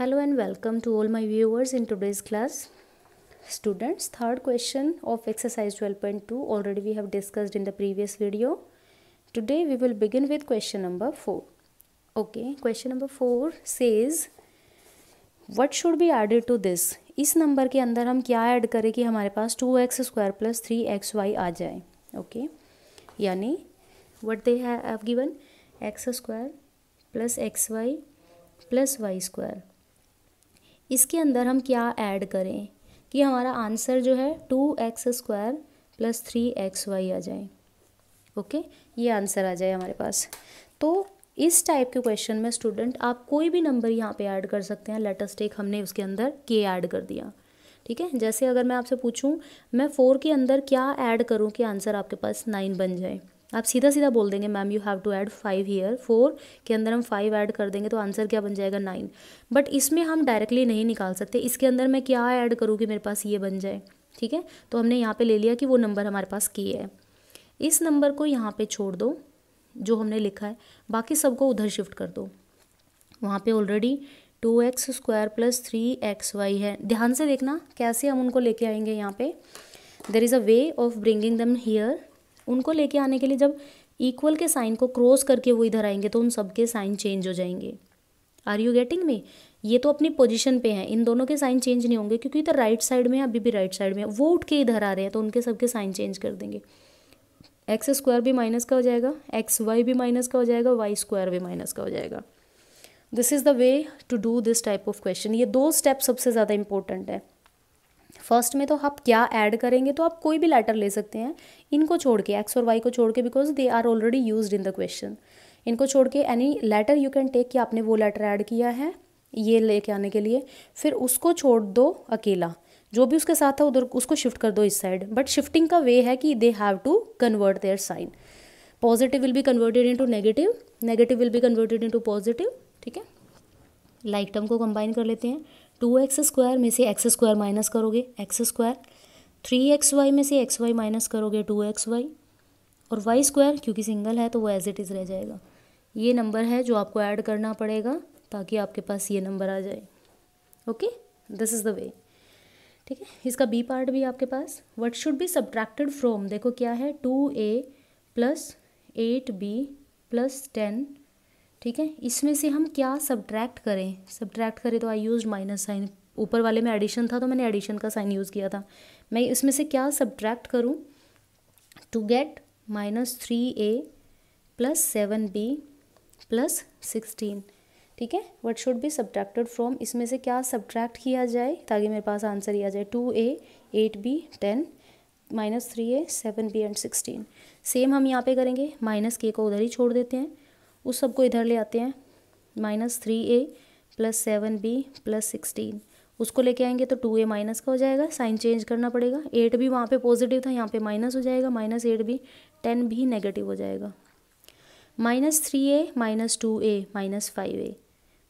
Hello and welcome to all my viewers in today's class students third question of exercise 12.2 already we have discussed in the previous video today we will begin with question number four okay question number four says what should be added to this इस number के अंदर हम क्या add करें कि हमारे पास two x square plus three x Y आ जाए ओके okay? यानी what they have given x square plus X Y plus Y square इसके अंदर हम क्या ऐड करें कि हमारा आंसर जो है two x square plus three x Y आ जाए ओके ये आंसर आ जाए हमारे पास तो इस टाइप के क्वेश्चन में स्टूडेंट आप कोई भी नंबर यहाँ पे ऐड कर सकते हैं लेटेस्ट टेक हमने उसके अंदर के ऐड कर दिया ठीक है जैसे अगर मैं आपसे पूछूं मैं फोर के अंदर क्या ऐड करूँ कि आंसर आपके पास नाइन बन जाए आप सीधा सीधा बोल देंगे ma'am you have to add five here four के अंदर हम फाइव ऐड कर देंगे तो आंसर क्या बन जाएगा नाइन बट इसमें हम डायरेक्टली नहीं निकाल सकते इसके अंदर मैं क्या ऐड करूँ कि मेरे पास ये बन जाए ठीक है तो हमने यहाँ पे ले लिया कि वो नंबर हमारे पास की है इस नंबर को यहाँ पे छोड़ दो जो हमने लिखा है बाकी सबको उधर शिफ्ट कर दो वहाँ पे already two x square plus three x Y है ध्यान से देखना कैसे हम उनको लेके आएंगे यहाँ पे there is a way of bringing them here उनको लेके आने के लिए जब इक्वल के साइन को क्रॉस करके वो इधर आएंगे तो उन सबके साइन चेंज हो जाएंगे आर यू गेटिंग मी ये तो अपनी पोजिशन पे हैं इन दोनों के साइन चेंज नहीं होंगे क्योंकि इधर राइट साइड में अभी भी राइट साइड में वो उठ के इधर आ रहे हैं तो उनके सबके साइन चेंज कर देंगे एक्स स्क्वायर भी माइनस का हो जाएगा एक्स वाई भी माइनस का हो जाएगा वाई स्क्वायर भी माइनस का हो जाएगा this is the way to do this type of question ये दो स्टेप सबसे ज़्यादा इंपॉर्टेंट है फर्स्ट में तो आप क्या ऐड करेंगे तो आप कोई भी लेटर ले सकते हैं इनको छोड़ के एक्स और वाई को छोड़ के because they are already use in the question इनको छोड़ के any letter you can take कि आपने वो लेटर ऐड किया है ये लेके आने के लिए फिर उसको छोड़ दो अकेला जो भी उसके साथ था उधर उसको शिफ्ट कर दो इस साइड बट शिफ्टिंग का वे है कि they have to convert their sign positive will be converted into negative negative will be converted into positive ठीक है लाइक टर्म को कंबाइन कर लेते हैं टू एक्स स्क्वायर में से एक्स स्क्वायर माइनस करोगे X square three x Y में से एक्स वाई माइनस करोगे टू एक्स वाई और वाई स्क्वायर क्योंकि सिंगल है तो वो एज इट इज़ रह जाएगा ये नंबर है जो आपको ऐड करना पड़ेगा ताकि आपके पास ये नंबर आ जाए okay this is the way ठीक है इसका बी पार्ट भी आपके पास what should be subtracted from देखो क्या है two A plus eight B plus ten ठीक है इसमें से हम क्या सब्ट्रैक्ट करें सब्ट्रैक्ट करें तो आई यूज माइनस साइन ऊपर वाले में एडिशन था तो मैंने एडिशन का साइन यूज़ किया था मैं इसमें से क्या सब्ट्रैक्ट करूँ to get minus three A plus seven B plus sixteen ठीक है what should be subtracted from इसमें से क्या सब्ट्रैक्ट किया जाए ताकि मेरे पास आंसर ही आ जाए two A eight B ten minus three A seven B and sixteen same हम यहाँ पे करेंगे माइनस के को उधर ही छोड़ देते हैं उस सबको इधर ले आते हैं minus three A plus seven B plus sixteen उसको लेके आएंगे तो टू ए माइनस का हो जाएगा साइन चेंज करना पड़ेगा एट भी वहाँ पे पॉजिटिव था यहाँ पे माइनस हो जाएगा माइनस एट भी टेन भी नेगेटिव हो जाएगा minus three A minus two A minus five A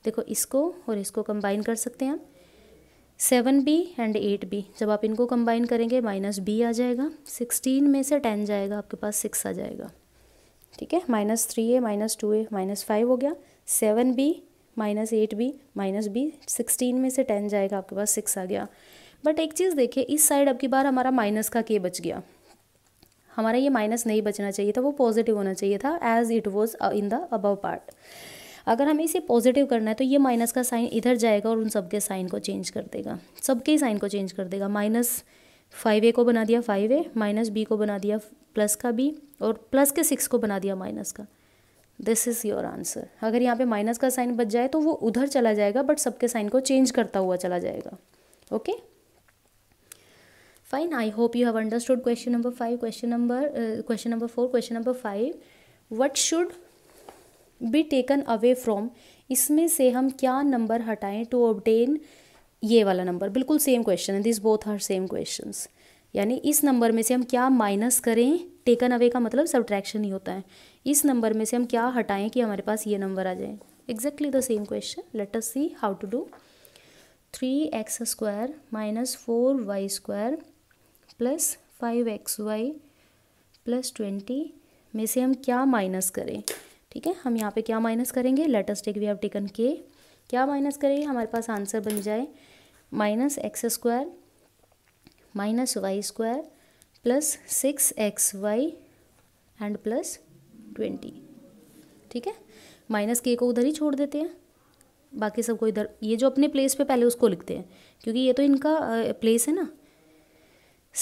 देखो इसको और इसको कंबाइन कर सकते हैं हम seven B and eight B जब आप इनको कंबाइन करेंगे माइनस बी आ जाएगा सिक्सटीन में से टेन जाएगा आपके पास सिक्स आ जाएगा ठीक है minus three A minus two A minus five हो गया seven B minus eight B minus B sixteen में से टेन जाएगा आपके पास सिक्स आ गया बट एक चीज़ देखिए इस साइड अब की बार हमारा माइनस का के बच गया हमारा ये माइनस नहीं बचना चाहिए था वो पॉजिटिव होना चाहिए था as it was in the above part अगर हमें इसे पॉजिटिव करना है तो ये माइनस का साइन इधर जाएगा और उन सबके साइन को चेंज कर देगा सबके ही साइन को चेंज कर देगा माइनस फाइव ए को बना दिया फाइव ए माइनस बी को बना दिया प्लस का बी और प्लस के सिक्स को बना दिया माइनस का दिस इज़ योर आंसर अगर यहाँ पे माइनस का साइन बच जाए तो वो उधर चला जाएगा बट सबके साइन को चेंज करता हुआ चला जाएगा okay fine I hope you have understood question number five question number question number four question number five what should be taken away from इसमें से हम क्या नंबर हटाएं टू ऑबटेन ये वाला नंबर बिल्कुल सेम क्वेश्चन है this both are same question यानी इस नंबर में से हम क्या माइनस करें टेकन अवे का मतलब सब्ट्रैक्शन ही होता है इस नंबर में से हम क्या हटाएं कि हमारे पास ये नंबर आ जाए exactly the same question let us see how to do three x square minus four Y square plus five x Y plus twenty में से हम क्या माइनस करें ठीक है हम यहाँ पे क्या माइनस करेंगे let's take we have taken के क्या माइनस करें हमारे पास आंसर बन जाए minus x square minus Y square plus six x Y and plus twenty ठीक है माइनस के को उधर ही छोड़ देते हैं बाकी सबको इधर ये जो अपने प्लेस पे पहले उसको लिखते हैं क्योंकि ये तो इनका प्लेस है ना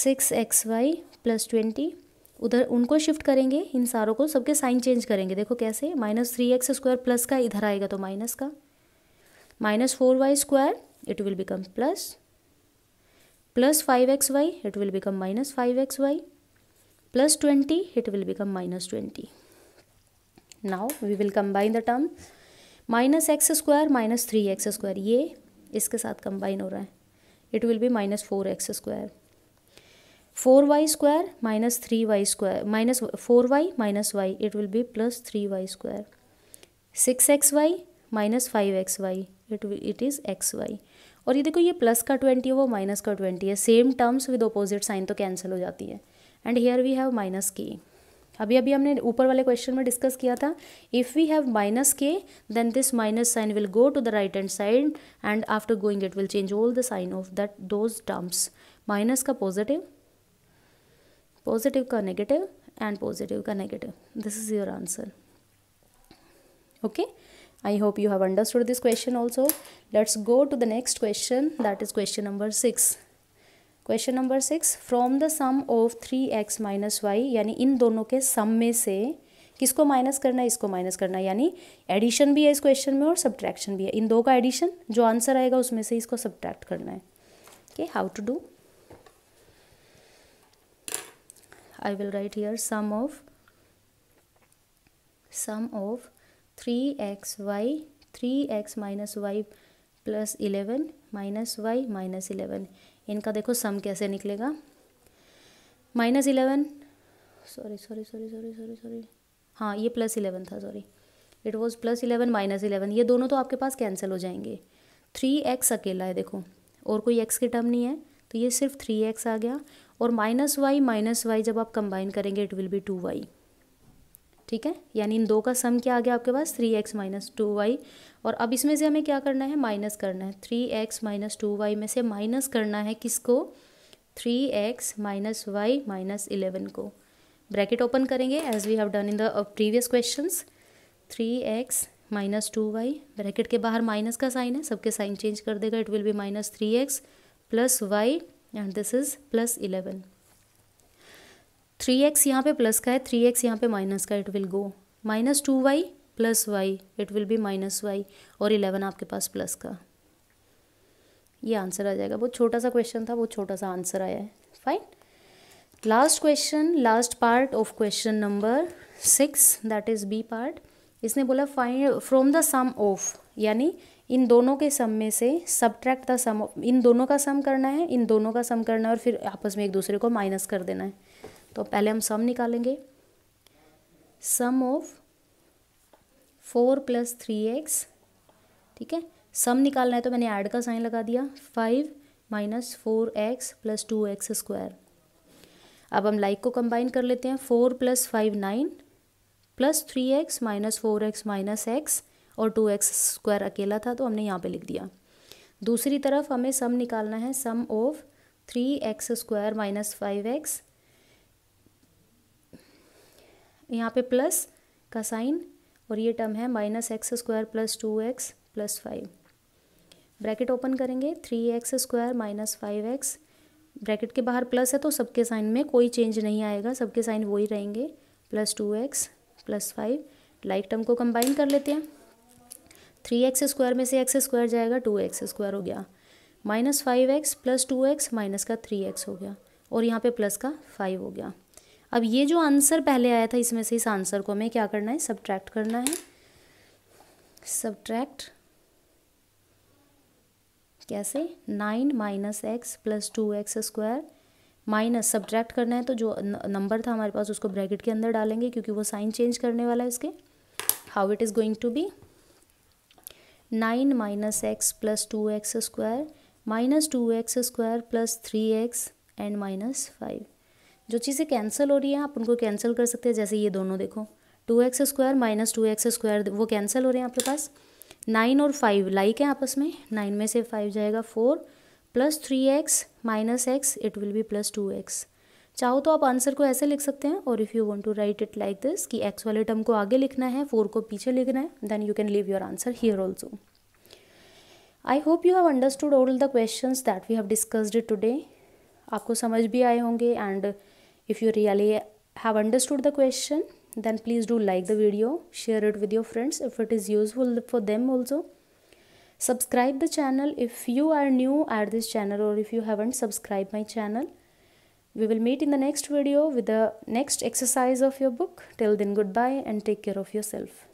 six x Y plus twenty उधर उनको शिफ्ट करेंगे इन सारों को सबके साइन चेंज करेंगे देखो कैसे minus three x square plus का इधर आएगा तो माइनस का minus four Y square it will become plus plus five x y it will become minus five x Y plus twenty it will become minus twenty now we will combine the term minus x square minus three x square ये इसके साथ combine हो रहा है it will be minus four x square four Y square minus three y square minus four y minus y it will be plus three y square six x Y minus five x y it it is x Y और ये देखो ये plus का twenty है वो minus का twenty है same terms with opposite sign तो कैंसिल हो जाती है and here we have minus के अभी अभी हमने ऊपर वाले क्वेश्चन में डिस्कस किया था इफ़ वी हैव माइनस के then this minus sign will go to the right hand side and after going it will change all the sign of that those terms minus का positive positive का negative and positive का negative this is your answer okay I hope you have understood this question also. Let's go to the next question that is question number 6. Question number six from the sum of three x minus y यानी इन दोनों के सम में से किसको minus करना है इसको माइनस करना है यानी एडिशन भी है इस क्वेश्चन में और सब्ट्रैक्शन भी है इन दो का एडिशन जो आंसर आएगा उसमें से इसको सब्ट्रैक्ट करना है okay how to do I will write here sum of sum of three x y three x minus y plus eleven minus y minus eleven इनका देखो सम कैसे निकलेगा minus eleven sorry sorry sorry sorry sorry sorry हाँ ये plus eleven था sorry it was plus eleven minus eleven ये दोनों तो आपके पास कैंसिल हो जाएंगे थ्री एक्स अकेला है देखो और कोई एक्स की टर्म नहीं है तो ये सिर्फ थ्री एक्स आ गया और माइनस वाई माइनस वाई जब आप कंबाइन करेंगे it will be two y ठीक है यानी इन दो का सम क्या आ गया आपके पास three x minus two y और अब इसमें से हमें क्या करना है माइनस करना है three x minus two y में से माइनस करना है किसको three x minus y minus eleven को ब्रैकेट ओपन करेंगे as we have done in the previous question three x minus two y bracket के बाहर माइनस का साइन है सबके साइन चेंज कर देगा it will be minus three x plus y and this is plus eleven three x यहाँ पर plus का है थ्री एक्स यहाँ पर माइनस का it will go minus two y plus y it will be minus y और eleven आपके पास प्लस का ये आंसर आ जाएगा बहुत छोटा सा क्वेश्चन था बहुत छोटा सा आंसर आया है fine last question last part of question number six that is B part इसने बोला find from the sum of यानी इन दोनों के सम में से सब्ट्रैक्ट द सम इन दोनों का सम करना है इन दोनों का सम करना है और फिर आपस में एक दूसरे को माइनस कर देना है तो पहले हम सम निकालेंगे sum of four plus three x ठीक है सम निकालना है तो मैंने ऐड का साइन लगा दिया five minus four x plus two x square अब हम लाइक को कंबाइन कर लेते हैं four plus five nine plus three x minus four x minus x और टू एक्स स्क्वायर अकेला था तो हमने यहाँ पे लिख दिया दूसरी तरफ हमें सम निकालना है sum of three x square minus five x यहाँ पे प्लस का साइन और ये टर्म है minus x square plus two x plus five bracket open करेंगे three x square minus five x bracket के बाहर प्लस है तो सबके साइन में कोई चेंज नहीं आएगा सबके साइन वही रहेंगे plus two x plus five like term को कंबाइन कर लेते हैं थ्री एक्स स्क्वायर में से एक्स स्क्वायर जाएगा टू एक्स स्क्वायर हो गया minus five x plus two x minus का थ्री एक्स हो गया और यहाँ पे प्लस का फाइव हो गया अब ये जो आंसर पहले आया था इसमें से इस आंसर को हमें क्या करना है सब्ट्रैक्ट करना है सब्ट्रैक्ट कैसे nine minus x plus two x square minus subtract करना है तो जो नंबर था हमारे पास उसको ब्रैकेट के अंदर डालेंगे क्योंकि वो साइन चेंज करने वाला है उसके how it is going to be nine minus x plus two x square minus two x square plus three x and minus five जो चीज़ें कैंसिल हो रही हैं आप उनको कैंसिल कर सकते हैं जैसे ये दोनों देखो two x square minus two x square वो कैंसिल हो रहे हैं आपके पास नाइन और फाइव लाइक हैं आपस में नाइन में से फाइव जाएगा four plus three x minus x it will be plus two x चाहो तो आप आंसर को ऐसे लिख सकते हैं और if you want to write it like this कि एक्स वाले टर्म को आगे लिखना है फोर को पीछे लिखना है then you can leave your answer here also I hope you have understood all the question that we have discussed it today आपको समझ भी आए होंगे and If you really have understood the question, then please do like the video, share it with your friends if it is useful for them also. Subscribe the channel if you are new at this channel or if you haven't subscribed my channel. We will meet in the next video with the next exercise of your book. Till then, goodbye and take care of yourself.